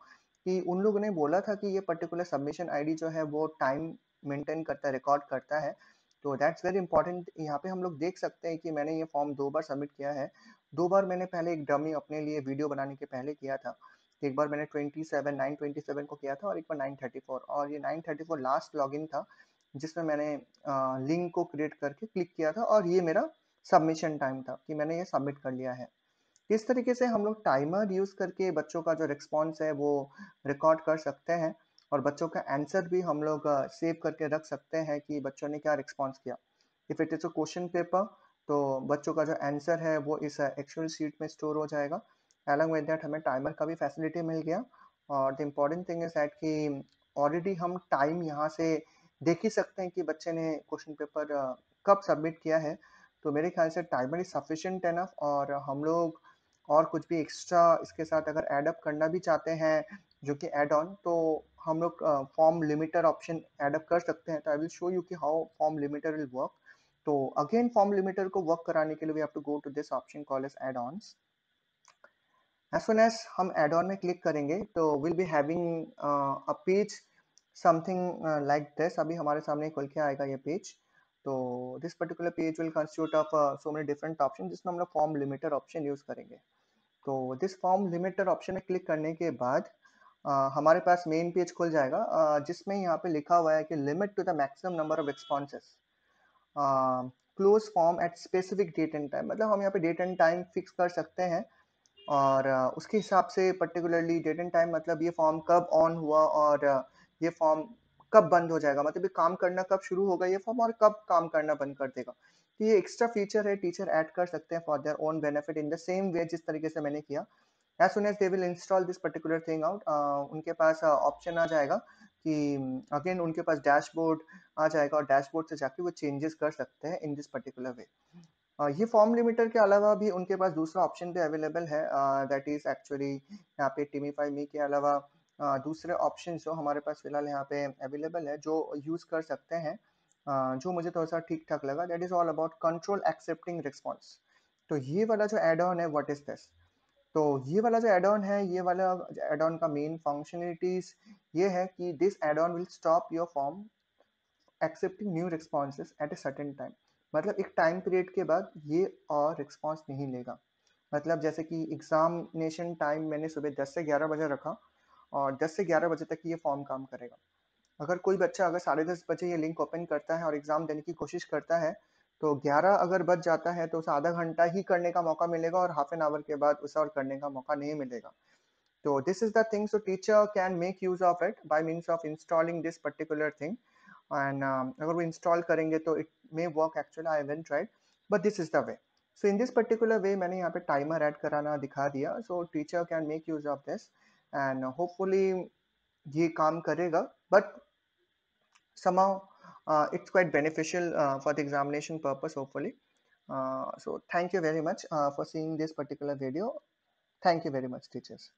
कि उन लोगों ने बोला था कि ये पर्टिकुलर सबमिशन आईडी जो है वो टाइम मेंटेन करता है रिकॉर्ड करता है तो दैट्स वेरी इंपॉर्टेंट यहाँ पे हम लोग देख सकते हैं कि मैंने ये फॉर्म दो बार सबमिट किया है दो बार मैंने पहले एक डमी अपने लिए वीडियो बनाने के पहले किया था एक बार मैंने 27 927 को किया था और एक बार 934 और ये 934 लास्ट लॉगिन था जिसमें मैंने लिंक को क्रिएट करके क्लिक किया था और ये मेरा सबमिशन टाइम था कि मैंने ये सबमिट कर लिया है इस तरीके से हम लोग टाइमर यूज़ करके बच्चों का जो रिस्पॉन्स है वो रिकॉर्ड कर सकते हैं और बच्चों का आंसर भी हम लोग सेव करके रख सकते हैं कि बच्चों ने क्या रिस्पॉन्स किया if it is a question paper तो बच्चों का जो आंसर है वो इस एक्चुअल शीट में स्टोर हो जाएगा along विद that हमें टाइमर का भी फैसिलिटी मिल गया और the important thing is that कि ऑलरेडी हम टाइम यहाँ से देख ही सकते हैं कि बच्चे ने क्वेश्चन पेपर कब सबमिट किया है तो मेरे ख्याल से टाइमर इज सफिशेंट एनफ और हम लोग और कुछ भी एक्स्ट्रा इसके साथ अगर एडअप करना भी चाहते हैं जो कि एड ऑन तो हम लोग फॉर्म लिमिटर ऑप्शन एडअप कर सकते हैं तो आई विल शो यू कि how form limiter will work तो अगेन फॉर्म लिमिटर को वर्क कराने के लिए we have to go to this option call as add ons as soon as hum add on mein click करेंगे तो we'll be having uh, a page something uh, like this abhi hamare samne khul ke aayega ye page तो this particular page will constitute of uh, so many different options jisme hum log form limiter option use करेंगे तो दिस फॉर्म लिमिटर ऑप्शन में क्लिक करने के बाद आ, हमारे पास मेन पेज खुल जाएगा आ, जिसमें यहाँ पे लिखा हुआ है कि limit to the maximum number of responses close form at specific date and time मतलब हम यहाँ पे डेट एंड टाइम फिक्स कर सकते हैं और उसके हिसाब से पर्टिकुलरली डेट एंड टाइम मतलब ये फॉर्म कब ऑन हुआ और ये फॉर्म कब बंद हो जाएगा मतलब ये काम करना कब शुरू होगा ये फॉर्म और कब काम करना बंद कर देगा तो ये एक्स्ट्रा फीचर है टीचर ऐड कर सकते हैं for their own benefit in the same way जिस तरीके से मैंने किया as soon as they will install this particular thing out उनके पास ऑप्शन आ जाएगा कि अगेन उनके पास डैशबोर्ड आ जाएगा और डैशबोर्ड से जाके वो चेंजेस कर सकते हैं इन दिस पर्टिकुलर वे ये फॉर्म लिमिटर के अलावा भी उनके पास दूसरा ऑप्शन भी अवेलेबल है दैट इज़ एक्चुअली यहाँ पे टिमीफाई मी के अलावा दूसरे ऑप्शन जो हमारे पास फिलहाल यहाँ पे अवेलेबल है जो यूज़ कर सकते हैं जो मुझे थोड़ा सा ठीक ठाक लगा that is all about control accepting response तो ये वाला जो एड ऑन है वट इज़ दिस तो ये वाला जो एड ऑन है ये वाला एड ऑन का मेन फंक्शनलिटीज ये है कि this add on will stop your form accepting new response at a certain time मतलब एक टाइम पीरियड के बाद ये और रिस्पॉन्स नहीं लेगा मतलब जैसे कि एग्ज़ामिनेशन टाइम मैंने सुबह 10 से 11 बजे रखा और 10 से 11 बजे तक ये फॉर्म काम करेगा अगर कोई बच्चा अगर साढ़े दस बजे ये लिंक ओपन करता है और एग्ज़ाम देने की कोशिश करता है तो 11 अगर बच जाता है तो उसे आधा घंटा ही करने का मौका मिलेगा और हाफ एन आवर के बाद उसे और करने का मौका नहीं मिलेगा तो this is the thing so teacher can make use of it by means of installing this particular thing and अगर वो इंस्टॉल करेंगे तो it may work actually I went tried but this is the way so in this particular way मैंने यहाँ पे टाइमर ऐड कराना दिखा दिया so teacher can make use of this and hopefully ये काम करेगा but somehow uh, it's quite beneficial uh, for the examination purpose hopefully uh, so thank you very much for seeing this particular video thank you very much teachers